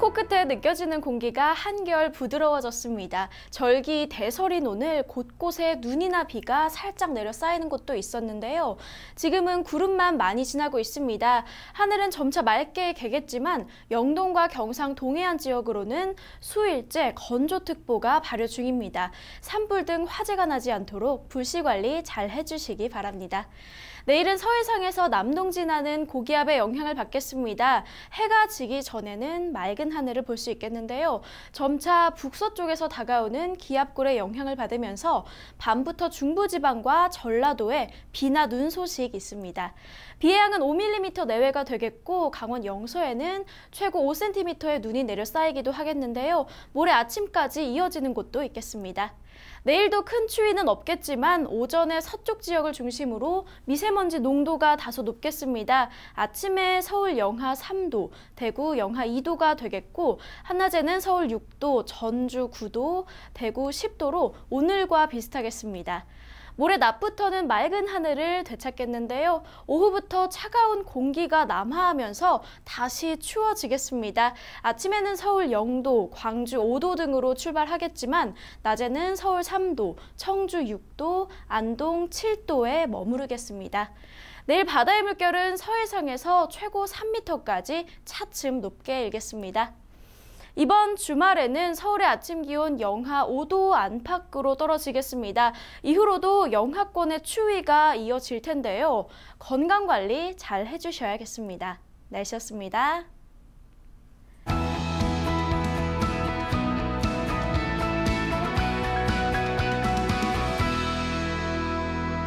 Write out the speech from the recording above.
코끝에 느껴지는 공기가 한결 부드러워졌습니다. 절기 대설인 오늘 곳곳에 눈이나 비가 살짝 내려 쌓이는 곳도 있었는데요. 지금은 구름만 많이 지나고 있습니다. 하늘은 점차 맑게 개겠지만 영동과 경상 동해안 지역으로는 수일째 건조특보가 발효 중입니다. 산불 등 화재가 나지 않도록 불씨관리 잘 해주시기 바랍니다. 내일은 서해상에서 남동 진하는 고기압의 영향을 받겠습니다. 해가 지기 전에는 맑은 하늘을 볼 수 있겠는데요. 점차 북서쪽에서 다가오는 기압골의 영향을 받으면서 밤부터 중부지방과 전라도에 비나 눈 소식 있습니다. 비의 양은 5mm 내외가 되겠고 강원 영서에는 최고 5cm의 눈이 내려 쌓이기도 하겠는데요. 모레 아침까지 이어지는 곳도 있겠습니다. 내일도 큰 추위는 없겠지만 오전에 서쪽 지역을 중심으로 미세먼지 농도가 다소 높겠습니다. 아침에 서울 영하 3도, 대구 영하 2도가 되겠고 한낮에는 서울 6도, 전주 9도, 대구 10도로 오늘과 비슷하겠습니다. 모레 낮부터는 맑은 하늘을 되찾겠는데요. 오후부터 차가운 공기가 남하하면서 다시 추워지겠습니다. 아침에는 서울 영도 광주 5도 등으로 출발하겠지만 낮에는 서울 3도, 청주 6도, 안동 7도에 머무르겠습니다. 내일 바다의 물결은 서해상에서 최고 3m까지 차츰 높게 일겠습니다. 이번 주말에는 서울의 아침 기온 영하 5도 안팎으로 떨어지겠습니다. 이후로도 영하권의 추위가 이어질 텐데요. 건강 관리 잘 해주셔야겠습니다. 날씨였습니다.